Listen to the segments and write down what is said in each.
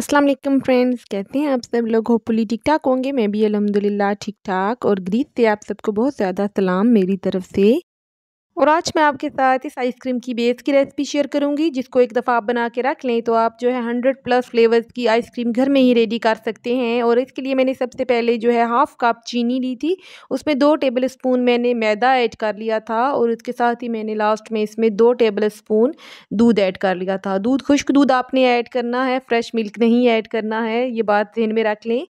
Aslam friends कहते हैं आप सब लोग पुली ठीक ठाक होंगे मैं भी अलहमदिल्ला ठीक ठाक और ग्रीस से आप सबको बहुत ज़्यादा सलाम मेरी तरफ से और आज मैं आपके साथ इस आइसक्रीम की बेस की रेसिपी शेयर करूंगी जिसको एक दफ़ा आप बना के रख लें तो आप जो है हंड्रेड प्लस फ्लेवर्स की आइसक्रीम घर में ही रेडी कर सकते हैं और इसके लिए मैंने सबसे पहले जो है हाफ़ कप चीनी ली थी उसमें दो टेबल स्पून मैंने मैदा ऐड कर लिया था और उसके साथ ही मैंने लास्ट में इसमें दो टेबल स्पून दूध ऐड कर लिया था दूध खुश्क दूध आपने ऐड करना है फ्रेश मिल्क नहीं ऐड करना है ये बात जहन में रख लें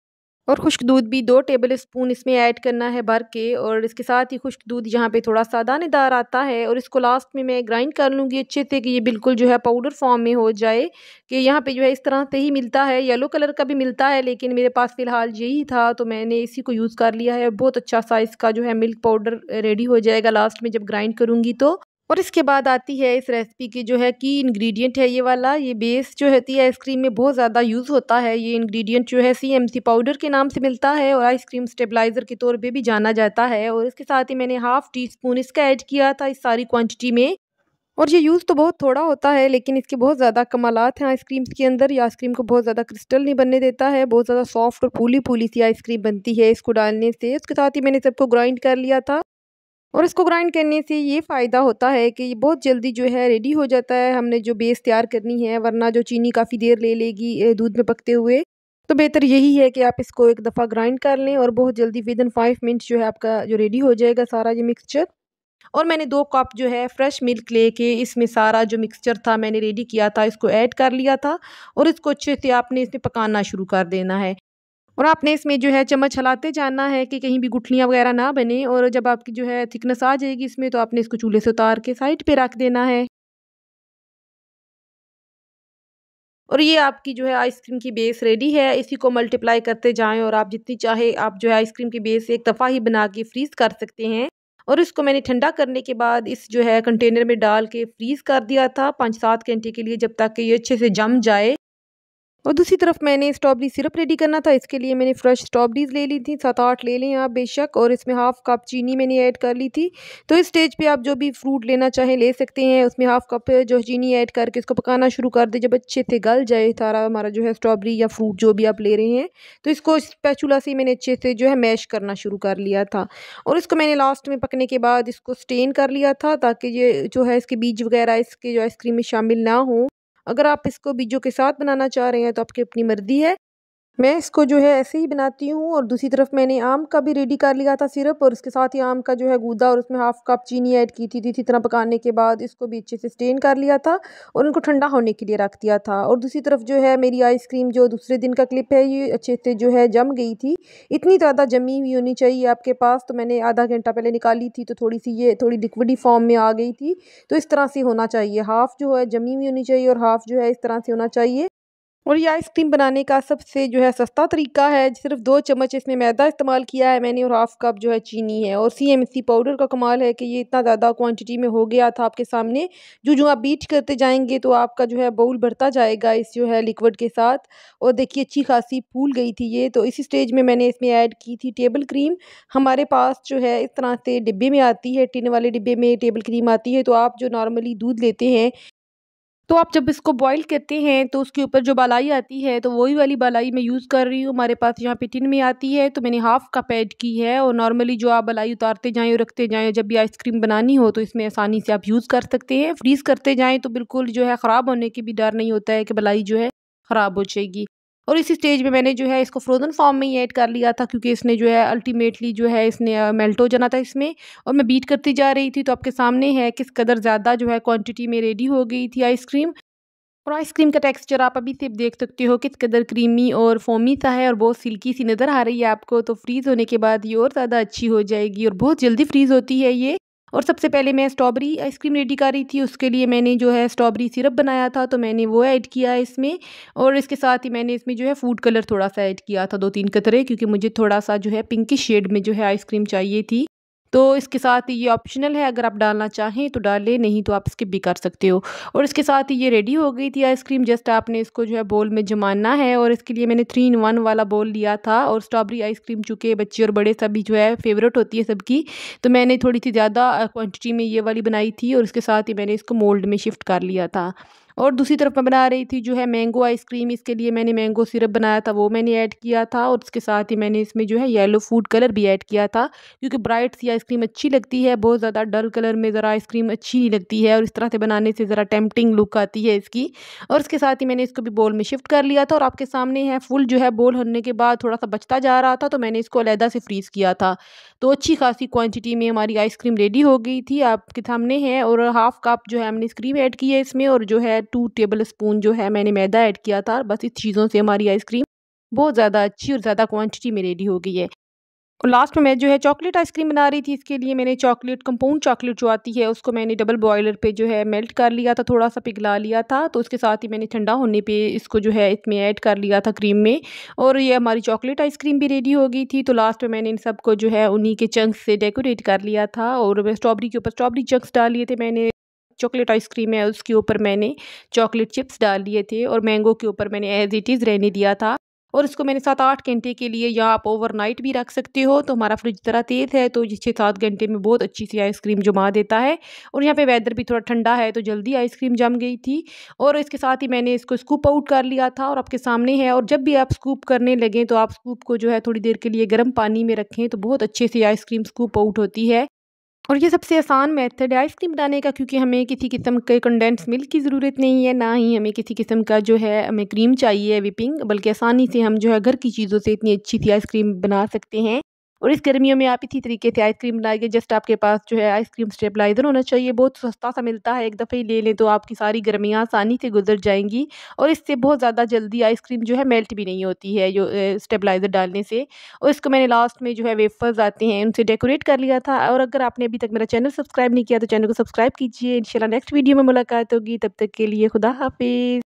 और खुश्क दूध भी दो टेबल स्पून इसमें ऐड करना है भर के और इसके साथ ही खुश्क दूध यहाँ पे थोड़ा सा दानेदार आता है और इसको लास्ट में मैं ग्राइंड कर लूँगी अच्छे से कि ये बिल्कुल जो है पाउडर फॉर्म में हो जाए कि यहाँ पे जो है इस तरह से ही मिलता है येलो कलर का भी मिलता है लेकिन मेरे पास फ़िलहाल यही था तो मैंने इसी को यूज़ कर लिया है और बहुत अच्छा सा इसका जो है मिल्क पाउडर रेडी हो जाएगा लास्ट में जब ग्राइंड करूँगी तो और इसके बाद आती है इस रेसिपी की जो है कि इंग्रेडिएंट है ये वाला ये बेस जो होती है आइसक्रीम में बहुत ज़्यादा यूज़ होता है ये इंग्रेडिएंट जो है सीएमसी पाउडर के नाम से मिलता है और आइसक्रीम स्टेबलाइज़र के तौर पे भी जाना जाता है और इसके साथ ही मैंने हाफ़ टी स्पून इसका ऐड किया था इस सारी क्वान्टिटी में और ये यूज़ तो बहुत थोड़ा होता है लेकिन इसके बहुत ज़्यादा कमालत हैं आइसक्रीम्स के अंदर ये आइसक्रीम को बहुत ज़्यादा क्रिस्टल नहीं बनने देता है बहुत ज़्यादा सॉफ्ट और फूली फूली सी आइसक्रीम बनती है इसको डालने से उसके साथ ही मैंने सबको ग्राइंड कर लिया था और इसको ग्राइंड करने से ये फ़ायदा होता है कि ये बहुत जल्दी जो है रेडी हो जाता है हमने जो बेस तैयार करनी है वरना जो चीनी काफ़ी देर ले लेगी दूध में पकते हुए तो बेहतर यही है कि आप इसको एक दफ़ा ग्राइंड कर लें और बहुत जल्दी विद इन फाइव मिनट जो है आपका जो रेडी हो जाएगा सारा ये मिक्सचर और मैंने दो कप जो है फ्रेश मिल्क लेके इसमें सारा जो मिक्सचर था मैंने रेडी किया था इसको ऐड कर लिया था और इसको अच्छे से आपने इसमें पकाना शुरू कर देना है और आपने इसमें जो है चम्मच हलाते जाना है कि कहीं भी गुठलियाँ वगैरह ना बने और जब आपकी जो है थिकनेस आ जाएगी इसमें तो आपने इसको चूल्हे से उतार के साइड पर रख देना है और ये आपकी जो है आइसक्रीम की बेस रेडी है इसी को मल्टीप्लाई करते जाएं और आप जितनी चाहे आप जो है आइसक्रीम की बेस एक दफ़ा ही बना के फ्रीज़ कर सकते हैं और इसको मैंने ठंडा करने के बाद इस जो है कंटेनर में डाल के फ्रीज़ कर दिया था पाँच सात घंटे के लिए जब तक कि ये अच्छे से जम जाए और दूसरी तरफ मैंने स्ट्रॉबेरी सिरप रेडी करना था इसके लिए मैंने फ्रेश स्ट्रॉबेरीज ले ली थी सात आठ ले लें आप बेशक और इसमें हाफ़ कप चीनी मैंने ऐड कर ली थी तो इस स्टेज पे आप जो भी फ्रूट लेना चाहें ले सकते हैं उसमें हाफ़ कप जो चीनी ऐड करके इसको पकाना शुरू कर दें जब अच्छे से गल जाए सारा हमारा जो है स्ट्रॉबेरी या फ्रूट जो भी आप ले रहे हैं तो इसको स्पैचुला से मैंने अच्छे से जो है मैश करना शुरू कर लिया था और इसको मैंने लास्ट में पकने के बाद इसको स्टेन कर लिया था ताकि ये जो है इसके बीज वगैरह इसके जो आइसक्रीम में शामिल ना हो अगर आप इसको बीजों के साथ बनाना चाह रहे हैं तो आपकी अपनी मर्ज़ी है मैं इसको जो है ऐसे ही बनाती हूँ और दूसरी तरफ मैंने आम का भी रेडी कर लिया था सिरप और उसके साथ ही आम का जो है गूदा और उसमें हाफ़ कप चीनी ऐड की थी इसी तरह पकाने के बाद इसको भी अच्छे से स्टेन कर लिया था और उनको ठंडा होने के लिए रख दिया था और दूसरी तरफ जो है मेरी आइसक्रीम जो दूसरे दिन का क्लिप है ये अच्छे से जो है जम गई थी इतनी ज़्यादा जमी हुई होनी चाहिए आपके पास तो मैंने आधा घंटा पहले निकाली थी तो थोड़ी सी ये थोड़ी लिक्विडी फॉर्म में आ गई थी तो इस तरह से होना चाहिए हाफ़ जो है जमी हुई होनी चाहिए और हाफ़ जो है इस तरह से होना चाहिए और ये आइसक्रीम बनाने का सबसे जो है सस्ता तरीका है सिर्फ दो चम्मच इसमें मैदा इस्तेमाल किया है मैंने और हाफ कप जो है चीनी है और सी पाउडर का कमाल है कि ये इतना ज़्यादा क्वांटिटी में हो गया था आपके सामने जो जो आप बीट करते जाएंगे तो आपका जो है बाउल भरता जाएगा इस जो है लिक्विड के साथ और देखिए अच्छी खासी फूल गई थी ये तो इसी स्टेज में मैंने इसमें ऐड की थी टेबल क्रीम हमारे पास जो है इस तरह से डिब्बे में आती है टिन वाले डिब्बे में टेबल क्रीम आती है तो आप जो नॉर्मली दूध लेते हैं तो आप जब इसको बॉईल करते हैं तो उसके ऊपर जो बलाई आती है तो वही वाली बलाई मैं यूज़ कर रही हूँ हमारे पास यहाँ पे टिन में आती है तो मैंने हाफ़ कप ऐड की है और नॉर्मली जो आप बलाई उतारते जाएँ और रखते जाएँ जब भी आइसक्रीम बनानी हो तो इसमें आसानी से आप यूज़ कर सकते हैं फ्रीज़ करते जाएँ तो बिल्कुल जो है ख़राब होने की भी डर नहीं होता है कि बलाई जो है ख़राब हो जाएगी और इसी स्टेज में मैंने जो है इसको फ्रोज़न फॉर्म में ही ऐड कर लिया था क्योंकि इसने जो है अल्टीमेटली जो है इसने मेल्ट हो जाना था इसमें और मैं बीट करती जा रही थी तो आपके सामने है किस कदर ज़्यादा जो है क्वांटिटी में रेडी हो गई थी आइसक्रीम और आइसक्रीम का टेक्सचर आप अभी से देख सकते हो किस कदर क्रीमी और फोमी सा है और बहुत सिल्की सी नज़र आ रही है आपको तो फ्रीज़ होने के बाद ये और ज़्यादा अच्छी हो जाएगी और बहुत जल्दी फ्रीज़ होती है ये और सबसे पहले मैं स्ट्रॉबेरी आइसक्रीम रेडी कर रही थी उसके लिए मैंने जो है स्ट्रॉबेरी सिरप बनाया था तो मैंने वो ऐड किया है इसमें और इसके साथ ही मैंने इसमें जो है फूड कलर थोड़ा सा ऐड किया था दो तीन कतरे क्योंकि मुझे थोड़ा सा जो है पिंकी शेड में जो है आइसक्रीम चाहिए थी तो इसके साथ ही ये ऑप्शनल है अगर आप डालना चाहें तो डालें नहीं तो आप स्किप भी कर सकते हो और इसके साथ ही ये रेडी हो गई थी आइसक्रीम जस्ट आपने इसको जो है बोल में जमाना है और इसके लिए मैंने थ्री इन वन वाला बोल लिया था और स्ट्रॉबेरी आइसक्रीम चूँकि बच्चे और बड़े सभी जो है फेवरेट होती है सबकी तो मैंने थोड़ी सी ज़्यादा क्वान्टिटी uh, में ये वाली बनाई थी और इसके साथ ही मैंने इसको मोल्ड में शिफ्ट कर लिया था और दूसरी तरफ मैं बना रही थी जो है मैंगो आइसक्रीम इसके लिए मैंने मैंगो सिरप बनाया था वो मैंने ऐड किया था और उसके साथ ही मैंने इसमें जो है येलो फूड कलर भी ऐड किया था क्योंकि ब्राइट सी आइसक्रीम अच्छी लगती है बहुत ज़्यादा डल कलर में ज़रा आइसक्रीम अच्छी नहीं लगती है और इस तरह से बनाने से ज़रा टेम्पटिंग लुक आती है इसकी और इसके साथ ही मैंने इसको भी बोल में शिफ्ट कर लिया था और आपके सामने है फुल जो है बोल होने के बाद थोड़ा सा बचता जा रहा था तो मैंने इसको अलहदा से फ्रीज़ किया था तो अच्छी खासी क्वान्टिटी में हमारी आइसक्रीम रेडी हो गई थी आपके सामने है और हाफ़ कप जो है हमने क्रीम ऐड की है इसमें और जो है टू टेबल स्पून जो है मैंने मैदा ऐड किया था बस इस चीज़ों से हमारी आइसक्रीम बहुत ज़्यादा अच्छी और ज़्यादा क्वांटिटी में रेडी हो गई है और लास्ट में मैं जो है चॉकलेट आइसक्रीम बना रही थी इसके लिए मैंने चॉकलेट कंपाउंड चॉकलेट जो आती है उसको मैंने डबल बॉयलर पे जो है मेल्ट कर लिया था थोड़ा सा पिघला लिया था तो उसके साथ ही मैंने ठंडा होने पे इसको जो है इसमें ऐड कर लिया था क्रीम में और ये हमारी चॉकलेट आइसक्रीम भी रेडी हो गई थी तो लास्ट में मैंने इन सबको जो है उन्हीं के चंक्स से डेकोरेट कर लिया था और स्ट्रॉबेरी के ऊपर स्ट्रॉबेरी चंक्स डाल लिए थे मैंने चॉकलेट आइसक्रीम है उसके ऊपर मैंने चॉकलेट चिप्स डाल लिए थे और मैंगो के ऊपर मैंने एज इट इज़ रहने दिया था और इसको मैंने सात आठ घंटे के लिए या आप ओवरनाइट भी रख सकते हो तो हमारा फ्रिज ज़रा तेज़ है तो छः सात घंटे में बहुत अच्छी सी आइसक्रीम जमा देता है और यहाँ पे वेदर भी थोड़ा ठंडा है तो जल्दी आइसक्रीम जम गई थी और इसके साथ ही मैंने इसको स्कूप आउट कर लिया था और आपके सामने है और जब भी आप स्कूप करने लगें तो आप स्कूप को जो है थोड़ी देर के लिए गर्म पानी में रखें तो बहुत अच्छे से आइसक्रीम स्कूप आउट होती है और ये सबसे आसान मेथड है आइसक्रीम बनाने का क्योंकि हमें किसी किस्म के कंडेंस मिल्क की ज़रूरत नहीं है ना ही हमें किसी किस्म का जो है हमें क्रीम चाहिए विपिंग बल्कि आसानी से हम जो है घर की चीज़ों से इतनी अच्छी सी आइसक्रीम बना सकते हैं और इस गर्मियों में आप इसी तरीके से आइसक्रीम बनाएंगे जस्ट आपके पास जो है आइसक्रीम स्टेबलाइज़र होना चाहिए बहुत सस्ता सा मिलता है एक दफ़े ही ले लें तो आपकी सारी गर्मियाँ आसानी से गुजर जाएंगी और इससे बहुत ज़्यादा जल्दी आइसक्रीम जो है मेल्ट भी नहीं होती है जो स्टेबलाइज़र डालने से और इसको मैंने लास्ट में जो है वेफर्स आते हैं उनसे डेकोरेट कर लिया था और अगर आपने अभी तक मेरा चैनल सब्सक्राइब नहीं किया तो चैनल को सब्सक्राइब कीजिए इन नेक्स्ट वीडियो में मुलाकात होगी तब तक के लिए खुदा हाफिज़